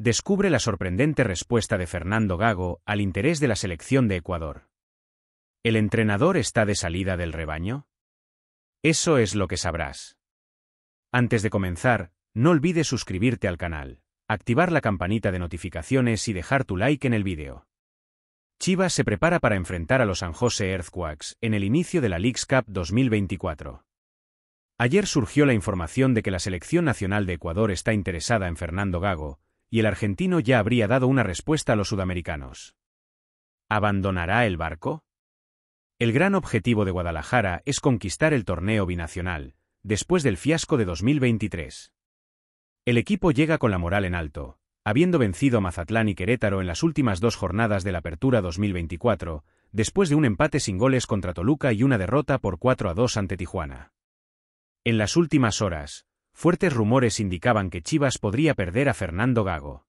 descubre la sorprendente respuesta de Fernando Gago al interés de la selección de Ecuador. ¿El entrenador está de salida del rebaño? Eso es lo que sabrás. Antes de comenzar, no olvides suscribirte al canal, activar la campanita de notificaciones y dejar tu like en el vídeo. Chivas se prepara para enfrentar a los San José Earthquakes en el inicio de la Leagues Cup 2024. Ayer surgió la información de que la selección nacional de Ecuador está interesada en Fernando Gago, y el argentino ya habría dado una respuesta a los sudamericanos. ¿Abandonará el barco? El gran objetivo de Guadalajara es conquistar el torneo binacional, después del fiasco de 2023. El equipo llega con la moral en alto, habiendo vencido a Mazatlán y Querétaro en las últimas dos jornadas de la Apertura 2024, después de un empate sin goles contra Toluca y una derrota por 4 a 2 ante Tijuana. En las últimas horas, fuertes rumores indicaban que Chivas podría perder a Fernando Gago.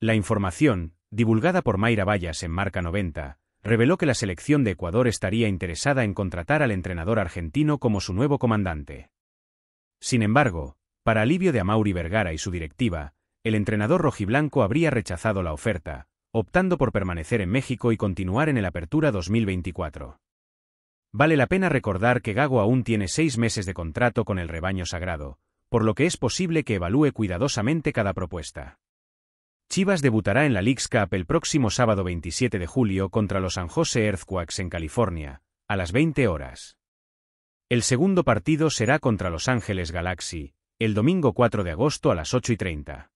La información, divulgada por Mayra Vallas en Marca 90, reveló que la selección de Ecuador estaría interesada en contratar al entrenador argentino como su nuevo comandante. Sin embargo, para alivio de Amauri Vergara y su directiva, el entrenador rojiblanco habría rechazado la oferta, optando por permanecer en México y continuar en el Apertura 2024. Vale la pena recordar que Gago aún tiene seis meses de contrato con el rebaño sagrado, por lo que es posible que evalúe cuidadosamente cada propuesta. Chivas debutará en la Leagues Cup el próximo sábado 27 de julio contra los San Jose Earthquakes en California, a las 20 horas. El segundo partido será contra Los Ángeles Galaxy, el domingo 4 de agosto a las 8 y 30.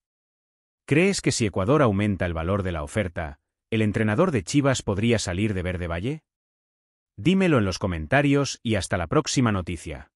¿Crees que si Ecuador aumenta el valor de la oferta, el entrenador de Chivas podría salir de Verde Valle? Dímelo en los comentarios y hasta la próxima noticia.